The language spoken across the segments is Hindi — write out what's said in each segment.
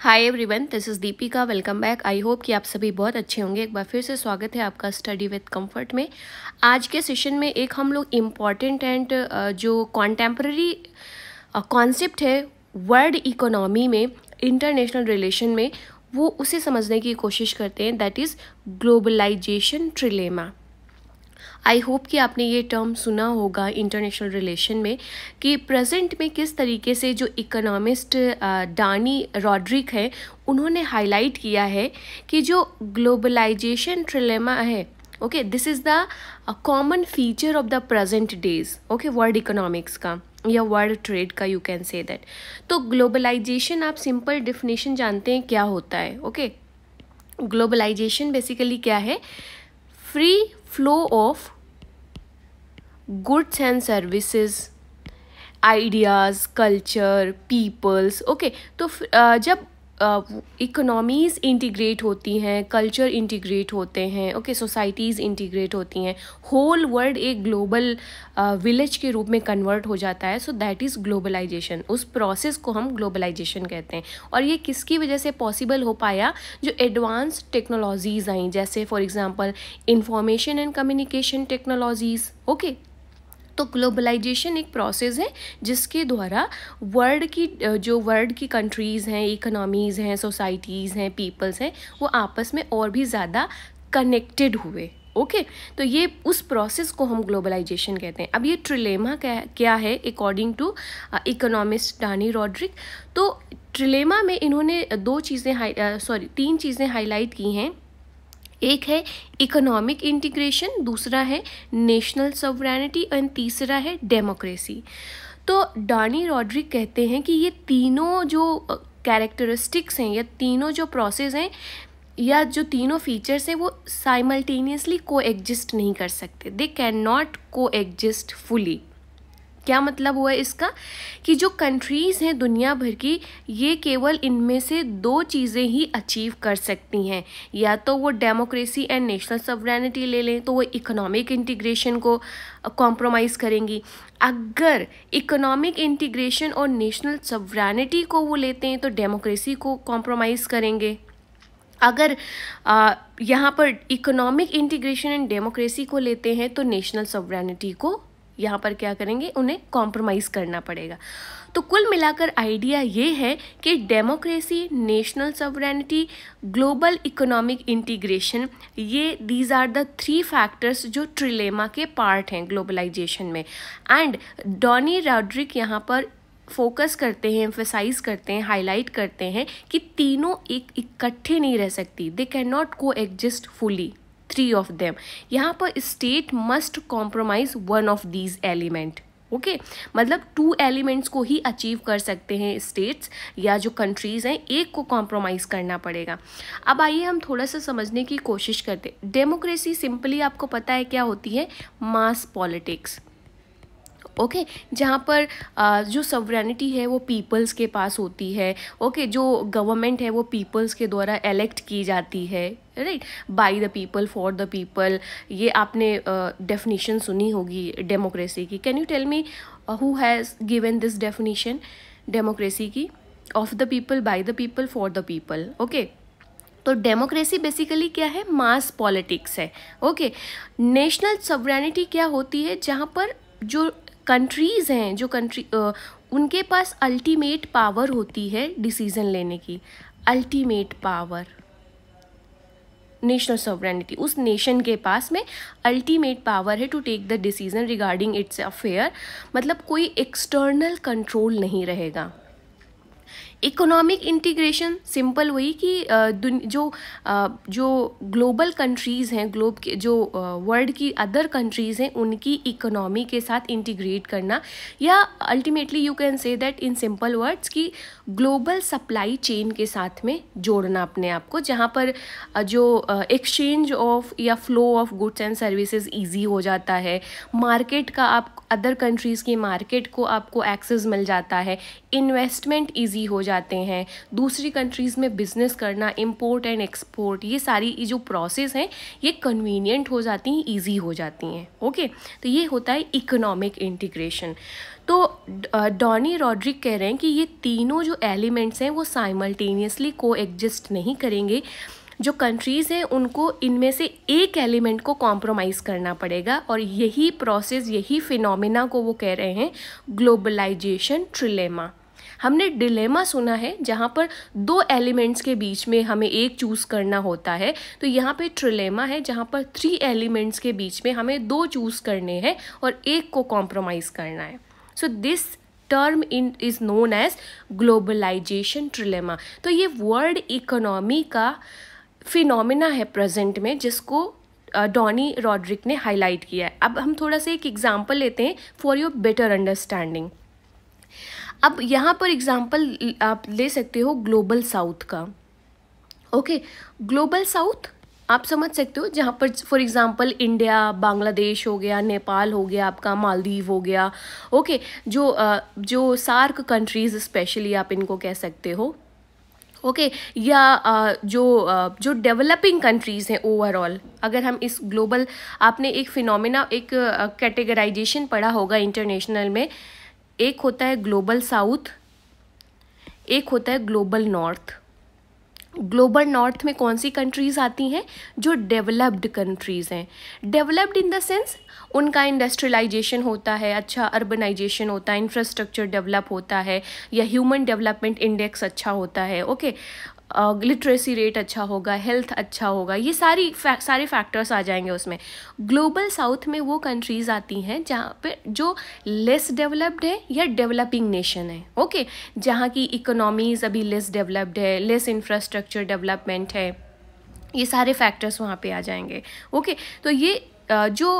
Hi everyone this is Deepika welcome back I hope कि आप सभी बहुत अच्छे होंगे एक बार फिर से स्वागत है आपका स्टडी विद कंफर्ट में आज के सेशन में एक हम लोग इम्पॉर्टेंट एंड जो कॉन्टेम्प्रेरी कॉन्सेप्ट है वर्ल्ड इकोनॉमी में इंटरनेशनल रिलेशन में वो उसे समझने की कोशिश करते हैं that is globalisation trilemma I hope कि आपने ये टर्म सुना होगा इंटरनेशनल रिलेशन में कि प्रेजेंट में किस तरीके से जो इकोनॉमिस्ट डानी रॉड्रिक है उन्होंने हाईलाइट किया है कि जो ग्लोबलाइजेशन ट्रिलेमा है okay this is the common feature of the present days okay world economics का या वर्ल्ड ट्रेड का यू कैन से दैट तो ग्लोबलाइजेशन आप सिंपल डिफिनेशन जानते हैं क्या होता है ओके ग्लोबलाइजेशन बेसिकली क्या है free flow of goods and services ideas culture peoples okay तो जब इकोनॉमीज़ इंटीग्रेट होती हैं कल्चर इंटीग्रेट होते हैं ओके सोसाइटीज़ इंटीग्रेट होती हैं होल वर्ल्ड एक ग्लोबल विलेज के रूप में कन्वर्ट हो जाता है सो दैट इज़ ग्लोबलाइजेशन उस प्रोसेस को हम ग्लोबलाइजेशन कहते हैं और ये किसकी वजह से पॉसिबल हो पाया जो एडवांस टेक्नोलॉजीज़ आई जैसे for example information and communication technologies okay तो ग्लोबलाइजेशन एक प्रोसेस है जिसके द्वारा वर्ल्ड की जो वर्ल्ड की कंट्रीज़ हैं इकोनॉमीज़ हैं सोसाइटीज़ हैं पीपल्स हैं वो आपस में और भी ज़्यादा कनेक्टेड हुए ओके okay, तो ये उस प्रोसेस को हम ग्लोबलाइजेशन कहते हैं अब ये ट्रिलेमा क्या क्या है according to economist Dani Rodrik तो ट्रिलेमा में इन्होंने दो चीज़ें सॉरी uh, तीन चीज़ें हाईलाइट की हैं एक है इकोनॉमिक इंटीग्रेशन दूसरा है नेशनल सॉवरेनिटी एंड तीसरा है डेमोक्रेसी तो डानी रॉड्रिक कहते हैं कि ये तीनों जो कैरेक्टरिस्टिक्स हैं या तीनों जो प्रोसेस हैं या जो तीनों फीचर्स हैं वो साइमल्टेनियसली को नहीं कर सकते they can not coexist fully क्या मतलब हुआ इसका कि जो कंट्रीज़ हैं दुनिया भर की ये केवल इनमें से दो चीज़ें ही अचीव कर सकती हैं या तो वो डेमोक्रेसी एंड नेशनल सवरेनिटी ले लें तो वो इकोनॉमिक इंटीग्रेशन को कॉम्प्रोमाइज़ करेंगी अगर इकोनॉमिक इंटीग्रेशन और नेशनल सवरेनिटी को वो लेते हैं तो डेमोक्रेसी को कॉम्प्रोमाइज़ करेंगे अगर यहाँ पर इकोनॉमिक इंटीग्रेशन एंड डेमोक्रेसी को लेते हैं तो नेशनल सवरेनिटी को यहाँ पर क्या करेंगे उन्हें कॉम्प्रोमाइज़ करना पड़ेगा तो कुल मिलाकर आइडिया ये है कि democracy national sovereignty global economic integration ये these are the three factors जो ट्रिलेमा के पार्ट हैं ग्लोबलाइजेशन में एंड डॉनी रॉड्रिक यहाँ पर फोकस करते हैं एम्फेसाइज करते हैं हाईलाइट करते हैं कि तीनों एक इकट्ठे नहीं रह सकती they can not coexist fully three of them यहाँ पर state must compromise one of these element okay मतलब टू एलिमेंट्स को ही अचीव कर सकते हैं स्टेट्स या जो कंट्रीज़ हैं एक को कॉम्प्रोमाइज़ करना पड़ेगा अब आइए हम थोड़ा सा समझने की कोशिश करते डेमोक्रेसी सिंपली आपको पता है क्या होती है मास पॉलिटिक्स ओके जहाँ पर जो सवरेनिटी है वो पीपल्स के पास होती है ओके जो गवर्नमेंट है वो पीपल्स के द्वारा इलेक्ट की जाती है right by the people for the people ये आपने डेफिनेशन uh, सुनी होगी डेमोक्रेसी की can you tell me who has given this definition democracy की of the people by the people for the people okay तो डेमोक्रेसी बेसिकली क्या है मास पॉलिटिक्स है ओके नेशनल सवरेनिटी क्या होती है जहाँ पर जो कंट्रीज़ हैं जो कंट्री उनके पास अल्टीमेट पावर होती है डिसीज़न लेने की अल्टीमेट पावर नेशनल सॉवरेनिटी उस नेशन के पास में अल्टीमेट पावर है to take the decision regarding its affair मतलब कोई एक्सटर्नल कंट्रोल नहीं रहेगा इकोनॉमिक इंटीग्रेशन सिंपल वही कि जो जो ग्लोबल कंट्रीज़ हैं ग्लोब के जो वर्ल्ड की अदर कंट्रीज़ हैं उनकी इकोनॉमी के साथ इंटीग्रेट करना या ultimately you can say that in simple words कि ग्लोबल सप्लाई चेन के साथ में जोड़ना अपने आप को जहाँ पर जो एक्सचेंज ऑफ या flow of goods and services easy हो जाता है मार्केट का आप अदर कंट्रीज़ की मार्केट को आपको एक्सेस मिल जाता है इन्वेस्टमेंट इजी हो जाते हैं दूसरी कंट्रीज़ में बिज़नेस करना इम्पोर्ट एंड एक्सपोर्ट ये सारी जो प्रोसेस हैं ये कन्वीनियंट हो जाती हैं ईजी हो जाती हैं ओके तो ये होता है इकोनॉमिक इंटीग्रेशन तो डॉनी रॉड्रिक कह रहे हैं कि ये तीनों जो एलिमेंट्स हैं वो साइमल्टेनियसली को एग्जिस्ट नहीं करेंगे जो कंट्रीज़ हैं उनको इनमें से एक एलिमेंट को कॉम्प्रोमाइज़ करना पड़ेगा और यही प्रोसेस यही फिनोमिना को वो कह रहे हैं ग्लोबलाइजेशन ट्रिलेमा हमने डिलेमा सुना है जहाँ पर दो एलिमेंट्स के बीच में हमें एक चूज़ करना होता है तो यहाँ पे ट्रिलेमा है जहाँ पर थ्री एलिमेंट्स के बीच में हमें दो चूज़ करने हैं और एक को कॉम्प्रोमाइज़ करना है so this term in is known as globalisation trilemma तो ये वर्ल्ड इकोनॉमी का फिनोमिना है प्रेजेंट में जिसको डॉनी रॉड्रिक ने हाईलाइट किया है अब हम थोड़ा सा एक एग्जाम्पल लेते हैं फॉर योर बेटर अंडरस्टैंडिंग अब यहाँ पर एग्जाम्पल आप ले सकते हो ग्लोबल साउथ का ओके ग्लोबल साउथ आप समझ सकते हो जहाँ पर फॉर एग्जांपल इंडिया बांग्लादेश हो गया नेपाल हो गया आपका मालदीव हो गया ओके जो जो सार्क कंट्रीज़ स्पेशली आप इनको कह सकते हो ओके okay, या जो जो डेवलपिंग कंट्रीज़ हैं ओवरऑल अगर हम इस ग्लोबल आपने एक फिनोमिना एक कैटेगराइजेशन पढ़ा होगा इंटरनेशनल में एक होता है ग्लोबल साउथ एक होता है ग्लोबल नॉर्थ ग्लोबल नॉर्थ में कौन सी कंट्रीज़ आती हैं जो डेवलप्ड कंट्रीज़ हैं डेवलप्ड इन द सेंस उनका इंडस्ट्रियलाइजेशन होता है अच्छा अर्बनाइजेशन होता है इंफ्रास्ट्रक्चर डेवलप होता है या ह्यूमन डेवलपमेंट इंडेक्स अच्छा होता है ओके लिटरेसी रेट अच्छा होगा हेल्थ अच्छा होगा ये सारी फै, सारे फैक्टर्स आ जाएंगे उसमें ग्लोबल साउथ में वो कंट्रीज़ आती हैं जहाँ पे जो लेस डेवलप्ड है या डेवलपिंग नेशन है ओके जहाँ की इकोनॉमीज़ अभी लेस डेवलप्ड है लेस इंफ्रास्ट्रक्चर डेवलपमेंट है ये सारे फैक्टर्स वहाँ पे आ जाएंगे ओके तो ये जो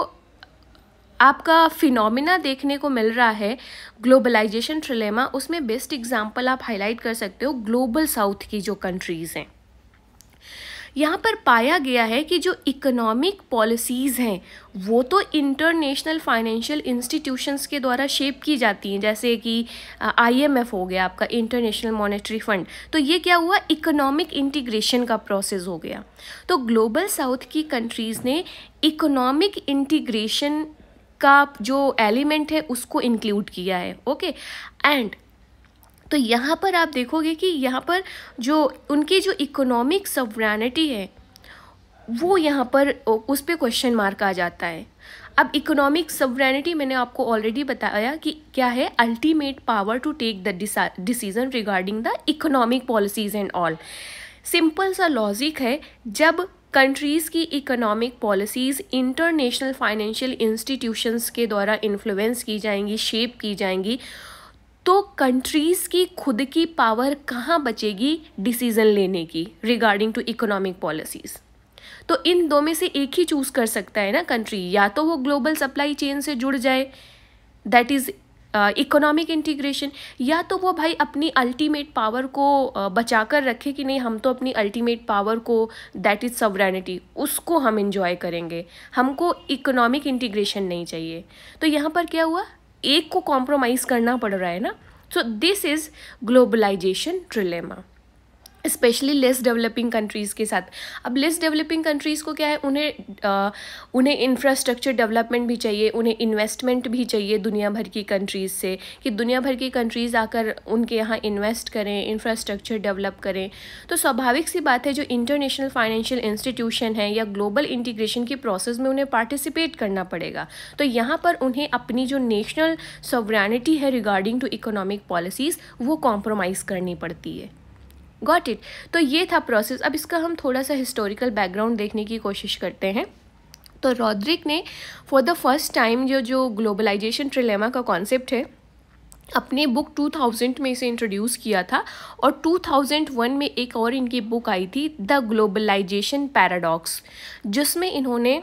आपका फिनोमिना देखने को मिल रहा है ग्लोबलाइजेशन ट्रिलेमा उसमें बेस्ट एग्जांपल आप हाईलाइट कर सकते हो ग्लोबल साउथ की जो कंट्रीज़ हैं यहाँ पर पाया गया है कि जो इकोनॉमिक पॉलिसीज़ हैं वो तो इंटरनेशनल फाइनेंशियल इंस्टीट्यूशंस के द्वारा शेप की जाती हैं जैसे कि आईएमएफ हो गया आपका इंटरनेशनल मॉनेटरी फंड तो ये क्या हुआ इकोनॉमिक इंटीग्रेशन का प्रोसेस हो गया तो ग्लोबल साउथ की कंट्रीज़ ने इकोनॉमिक इंटीग्रेशन का जो एलिमेंट है उसको इंक्लूड किया है ओके एंड तो यहाँ पर आप देखोगे कि यहाँ पर जो उनकी जो इकोनॉमिक सवरानिटी है वो यहाँ पर उस पर क्वेश्चन मार्क आ जाता है अब इकोनॉमिक सवरानिटी मैंने आपको ऑलरेडी बताया कि क्या है ultimate power to take the decision regarding the economic policies and all simple सा लॉजिक है जब कंट्रीज़ की economic policies international financial institutions के द्वारा इन्फ्लुएंस की जाएंगी शेप की जाएंगी तो कंट्रीज़ की खुद की पावर कहाँ बचेगी डिसीज़न लेने की रिगार्डिंग टू इकोनॉमिक पॉलिसीज़ तो इन दो में से एक ही चूज़ कर सकता है ना कंट्री या तो वो ग्लोबल सप्लाई चेन से जुड़ जाए दैट इज़ इकोनॉमिक इंटीग्रेशन या तो वो भाई अपनी अल्टीमेट पावर को बचा कर रखे कि नहीं हम तो अपनी अल्टीमेट पावर को दैट इज़ सवरेनिटी उसको हम इन्जॉय करेंगे हमको इकोनॉमिक इंटीग्रेशन नहीं चाहिए तो यहाँ पर क्या हुआ एक को कॉम्प्रोमाइज़ करना पड़ रहा है ना so this is globalisation trilemma specially less developing countries के साथ अब लेस डेवलपिंग कंट्रीज़ को क्या है उन्हें आ, उन्हें इंफ्रास्ट्रक्चर डेवलपमेंट भी चाहिए उन्हें इन्वेस्टमेंट भी चाहिए दुनिया भर की कंट्रीज़ से कि दुनिया भर की कंट्रीज़ आकर उनके यहाँ इन्वेस्ट करें इंफ्रास्ट्रक्चर डेवलप करें तो स्वाभाविक सी बात है जो इंटरनेशनल फाइनेंशियल इंस्टीट्यूशन है या ग्लोबल इंटीग्रेशन की प्रोसेस में उन्हें पार्टिसिपेट करना पड़ेगा तो यहाँ पर उन्हें अपनी जो नेशनल सॉवरानिटी है रिगार्डिंग टू इकोनॉमिक पॉलिसीज़ वो कॉम्प्रोमाइज़ करनी पड़ती है गॉट इट तो ये था प्रोसेस अब इसका हम थोड़ा सा हिस्टोरिकल बैकग्राउंड देखने की कोशिश करते हैं तो रॉड्रिक ने फॉर द फर्स्ट टाइम जो जो ग्लोबलाइजेशन ट्रिलेमा का कॉन्सेप्ट है अपने बुक 2000 में इसे इंट्रोड्यूस किया था और 2001 में एक और इनकी बुक आई थी द ग्लोबलाइजेशन पैराडॉक्स जिसमें इन्होंने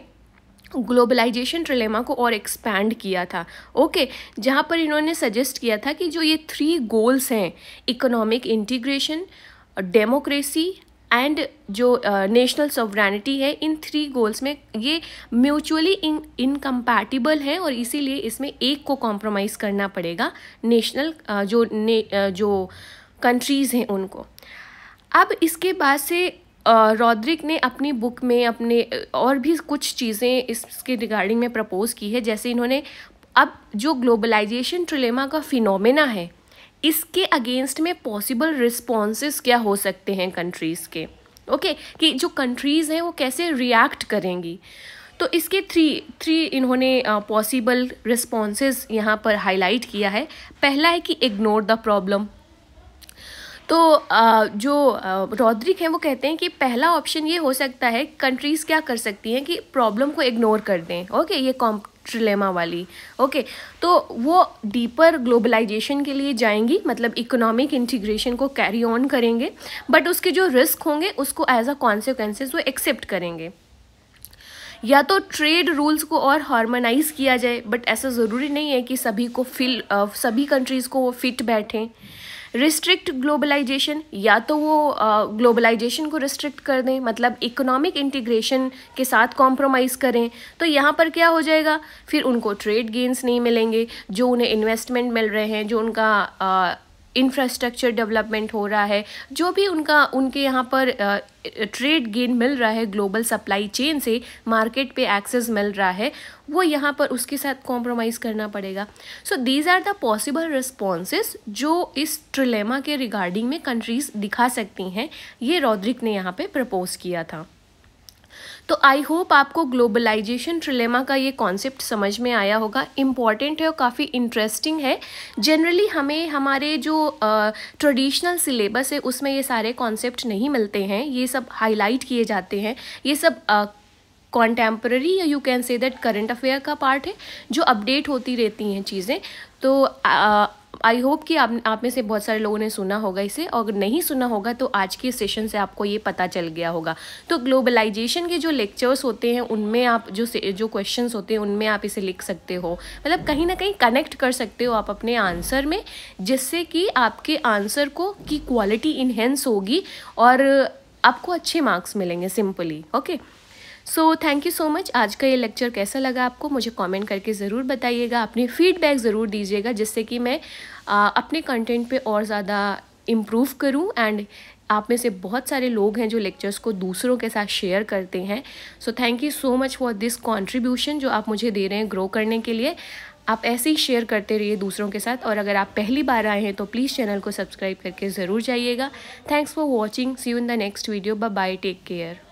ग्लोबलाइजेशन ट्रिलेमा को और एक्सपैंड किया था ओके जहाँ पर इन्होंने सजेस्ट किया था कि जो ये थ्री गोल्स हैं इकोनॉमिक इंटीग्रेशन डेमोक्रेसी एंड जो नेशनल uh, सॉवरानिटी है इन थ्री गोल्स में ये म्यूचुअली इन इनकम्पैटिबल है और इसीलिए इसमें एक को कॉम्प्रोमाइज़ करना पड़ेगा नेशनल uh, जो ने, uh, जो कंट्रीज़ हैं उनको अब इसके बाद से रॉड्रिक uh, ने अपनी बुक में अपने uh, और भी कुछ चीज़ें इसके रिगार्डिंग में प्रपोज़ की है जैसे इन्होंने अब जो ग्लोबलाइजेशन ट्रिलेमा का फिनोमेना है इसके अगेंस्ट में पॉसिबल रिस्पॉन्स क्या हो सकते हैं कंट्रीज़ के ओके okay, कि जो कंट्रीज़ हैं वो कैसे रिएक्ट करेंगी तो इसके थ्री थ्री इन्होंने पॉसिबल रिस्पॉन्सेज यहाँ पर हाईलाइट किया है पहला है कि इग्नोर द प्रॉब्लम तो आ, जो रॉद्रिक हैं वो कहते हैं कि पहला ऑप्शन ये हो सकता है कंट्रीज़ क्या कर सकती हैं कि प्रॉब्लम को इग्नोर कर दें ओके ये कॉम ट्रिलेमा वाली ओके okay, तो वो डीपर ग्लोबलाइजेशन के लिए जाएंगी मतलब इकोनॉमिक इंटीग्रेशन को कैरी ऑन करेंगे बट उसके जो रिस्क होंगे उसको एज अ कॉन्सिक्वेंसेज वो एक्सेप्ट करेंगे या तो ट्रेड रूल्स को और हार्मोनाइज किया जाए बट ऐसा ज़रूरी नहीं है कि सभी को फिल सभी कंट्रीज़ को वो फिट बैठें रिस्ट्रिक्ट ग्लोबलाइजेशन या तो वो ग्लोबलाइजेशन को रिस्ट्रिक्ट कर दें मतलब इकोनॉमिक इंटीग्रेशन के साथ कॉम्प्रोमाइज़ करें तो यहाँ पर क्या हो जाएगा फिर उनको ट्रेड गेंस नहीं मिलेंगे जो उन्हें इन्वेस्टमेंट मिल रहे हैं जो उनका इंफ्रास्ट्रक्चर डेवलपमेंट हो रहा है जो भी उनका उनके यहाँ पर ट्रेड गेन मिल रहा है ग्लोबल सप्लाई चेन से मार्केट पे एक्सेस मिल रहा है वो यहाँ पर उसके साथ कॉम्प्रोमाइज़ करना पड़ेगा so these are the possible responses जो इस ट्रिलेमा के रिगार्डिंग में कंट्रीज़ दिखा सकती हैं ये रॉड्रिक ने यहाँ पे प्रपोज किया था तो आई होप आपको ग्लोबलाइजेशन ट्रिलेमा का ये कॉन्सेप्ट समझ में आया होगा इम्पॉर्टेंट है और काफ़ी इंटरेस्टिंग है जनरली हमें हमारे जो ट्रेडिशनल uh, सिलेबस है उसमें ये सारे कॉन्सेप्ट नहीं मिलते हैं ये सब हाईलाइट किए जाते हैं ये सब uh, कॉन्टेम्प्रेरी या you can say that current affair का पार्ट है जो अपडेट होती रहती हैं चीज़ें तो आई होप कि आप आप में से बहुत सारे लोगों ने सुना होगा इसे और नहीं सुना होगा तो आज के सेशन से आपको ये पता चल गया होगा तो ग्लोबलाइजेशन के जो लेक्चर्स होते हैं उनमें आप जो जो क्वेश्चन होते हैं उनमें आप इसे लिख सकते हो मतलब कहीं ना कहीं कनेक्ट कर सकते हो आप अपने आंसर में जिससे कि आपके आंसर को की क्वालिटी इन्हेंस होगी और आपको अच्छे मार्क्स मिलेंगे simply okay okay? So thank you so much आज का ये लेक्चर कैसा लगा आपको मुझे कमेंट करके ज़रूर बताइएगा अपनी फीडबैक ज़रूर दीजिएगा जिससे कि मैं आ, अपने कंटेंट पे और ज़्यादा इम्प्रूव करूँ एंड आप में से बहुत सारे लोग हैं जो लेक्चर्स को दूसरों के साथ शेयर करते हैं so thank you so much for this contribution जो आप मुझे दे रहे हैं ग्रो करने के लिए आप ऐसे ही शेयर करते रहिए दूसरों के साथ और अगर आप पहली बार आए हैं तो प्लीज़ चैनल को सब्सक्राइब करके ज़रूर जाइएगा thanks for watching see you in the next video bye take care